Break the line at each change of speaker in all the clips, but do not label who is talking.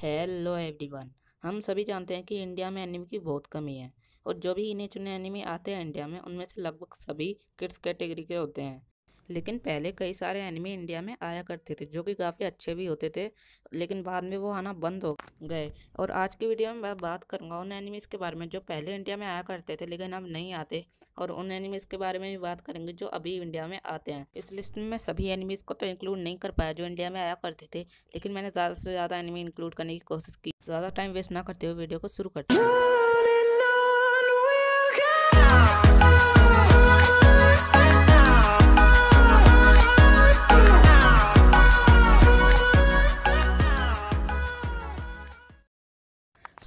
hello everyone हम सभी जानते हैं कि इंडिया में एनिमी की बहुत कमी है और जो भी इन्हें चुने एनिमी आते हैं इंडिया में उनमें से लगभग सभी किड्स कैटेगरी के होते हैं लेकिन पहले कई सारे एनिमी इंडिया में आया करते थे जो कि काफ़ी अच्छे भी होते थे लेकिन बाद में वो आना बंद हो गए और आज की वीडियो में मैं बात करूँगा उन एनिमीज़ के बारे में जो पहले इंडिया में आया करते थे लेकिन अब नहीं आते और उन एनिमीज़ के बारे में भी बात करेंगे जो अभी इंडिया में आते हैं इस लिस्ट में मैं सभी एनिमीज़ को तो इंक्लूड नहीं कर पाया जो इंडिया में आया करते थे लेकिन मैंने ज़्यादा से ज़्यादा एनिमी इंक्लूड करने की कोशिश की ज़्यादा टाइम वेस्ट ना करते हुए वीडियो को शुरू करते हैं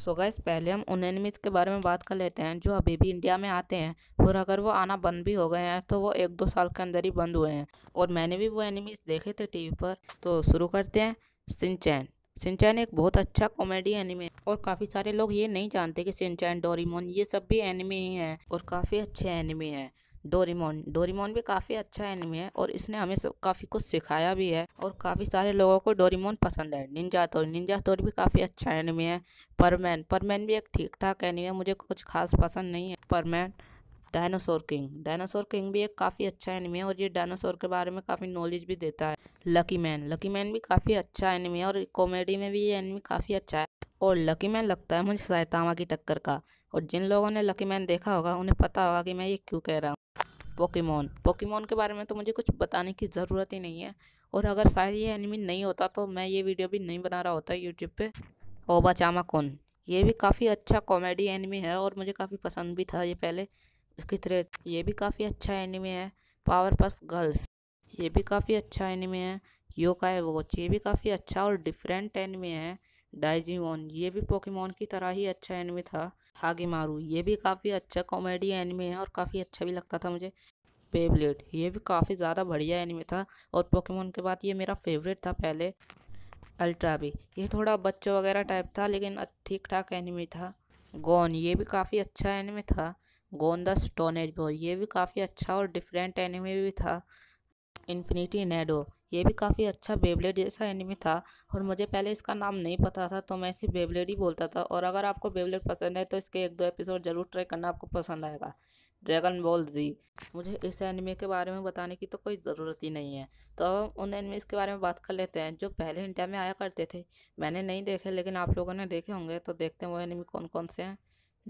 सो गैस पहले हम उन एनिमीज़ के बारे में बात कर लेते हैं जो अभी भी इंडिया में आते हैं और अगर वो आना बंद भी हो गए हैं तो वो एक दो साल के अंदर ही बंद हुए हैं और मैंने भी वो एनिमीज़ देखे थे टीवी पर तो शुरू करते हैं सिंचैन सिंचैन एक बहुत अच्छा कॉमेडी एनिमे और काफ़ी सारे लोग ये नहीं जानते कि सिंचैन डोरीमोन ये सब भी एनिमे ही हैं और काफ़ी अच्छे एनिमे हैं डोरीमोन डोरीमोन भी काफ़ी अच्छा एनिमी है और इसने हमें सब काफ़ी कुछ सिखाया भी है और काफ़ी सारे लोगों को डोरीमोन पसंद है निंजा तोर निंजा तोर भी काफ़ी अच्छा एनिमी है परमैन परमैन भी एक ठीक ठाक एनिमी है मुझे कुछ खास पसंद नहीं है परमैन डायनासोर किंग डायनासोर किंग भी एक काफ़ी अच्छा एनिमी है और ये डायनासोर के बारे में काफ़ी नॉलेज भी देता है लकी मैन लकी मैन भी काफ़ी अच्छा एनिमी है और कॉमेडी में भी ये एनिमी काफ़ी अच्छा है और लकी मैन लगता है मुझे सायतामा की टक्कर का और जिन लोगों ने लकी मैन देखा होगा उन्हें पता होगा कि मैं ये क्यों कह रहा हूँ पोकेमोन पोकेमोन के बारे में तो मुझे कुछ बताने की ज़रूरत ही नहीं है और अगर शायद ये एनिमी नहीं होता तो मैं ये वीडियो भी नहीं बना रहा होता यूट्यूब पे ओबा चामा कौन ये भी काफ़ी अच्छा कॉमेडी एनिमी है और मुझे काफ़ी पसंद भी था ये पहले इसकी तरह ये भी काफ़ी अच्छा एनिमी है पावर पफ गर्ल्स ये भी काफ़ी अच्छा एनिमी है योका है वॉच ये भी काफ़ी अच्छा और डिफरेंट एनिमी है डाइजीमोन ये भी पोकेमोन की तरह ही अच्छा एनमी था मारू ये भी काफ़ी अच्छा कॉमेडी एनमी है और काफ़ी अच्छा भी लगता था मुझे पेबलेट ये भी काफ़ी ज़्यादा बढ़िया एनिमे था और पोकेमोन के बाद ये मेरा फेवरेट था पहले अल्ट्रा भी ये थोड़ा बच्चों वगैरह टाइप था लेकिन ठीक ठाक एनिमे था गोन ये भी काफ़ी अच्छा एनिमे था गोन द स्टोनेज बॉय ये भी काफ़ी अच्छा और डिफरेंट एनिमे भी था इन्फिनिटी नेडो ये भी काफ़ी अच्छा बेबलेट जैसा एनिमी था और मुझे पहले इसका नाम नहीं पता था तो मैं इसे बेबलेट ही बोलता था और अगर आपको बेबलेट पसंद है तो इसके एक दो एपिसोड ज़रूर ट्राई करना आपको पसंद आएगा ड्रैगन बॉल जी मुझे इस एनिमी के बारे में बताने की तो कोई ज़रूरत ही नहीं है तो अब उन एनिमीज़ के बारे में बात कर लेते हैं जो पहले इंडिया में आया करते थे मैंने नहीं देखे लेकिन आप लोगों ने देखे होंगे तो देखते हैं वो एनिमी कौन कौन से हैं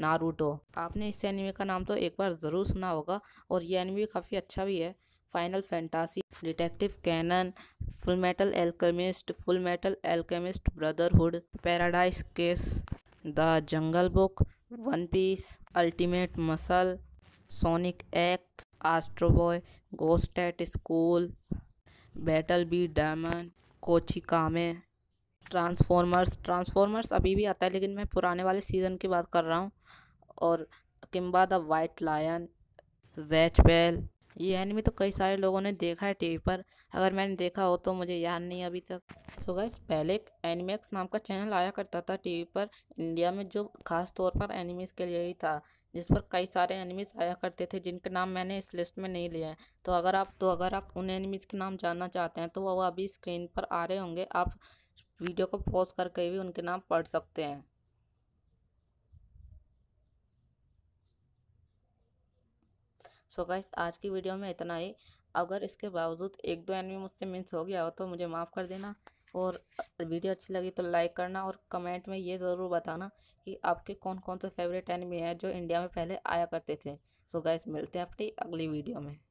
नारूटो आपने इस एनिमी का नाम तो एक बार ज़रूर सुना होगा और ये एनिमी काफ़ी अच्छा भी है final fantasy detective Conan full metal alchemist full metal alchemist brotherhood paradise kiss the jungle book one piece ultimate muscle sonic X astro boy ghost at school battle B diamond कोची कामे ट्रांसफॉर्मर्स ट्रांसफॉर्मर्स अभी भी आता है लेकिन मैं पुराने वाले सीज़न की बात कर रहा हूँ और Kimba the white lion Zatch Bell ये एनिमी तो कई सारे लोगों ने देखा है टीवी पर अगर मैंने देखा हो तो मुझे याद नहीं अभी तक सो गैस पहले एक एनिमेक्स नाम का चैनल आया करता था टीवी पर इंडिया में जो खास तौर पर एनिमीज़ के लिए ही था जिस पर कई सारे एनिमीज़ आया करते थे जिनके नाम मैंने इस लिस्ट में नहीं लिया है तो अगर आप तो अगर आप उन एनिमीज़ के नाम जानना चाहते हैं तो वो अभी स्क्रीन पर आ रहे होंगे आप वीडियो को पॉज करके भी उनके नाम पढ़ सकते हैं सो गाइस आज की वीडियो में इतना ही अगर इसके बावजूद एक दो एनमी मुझसे मिस हो गया हो तो मुझे माफ़ कर देना और वीडियो अच्छी लगी तो लाइक करना और कमेंट में ये ज़रूर बताना कि आपके कौन कौन से फेवरेट एनिमी हैं जो इंडिया में पहले आया करते थे सो गाइस मिलते हैं अपनी अगली वीडियो में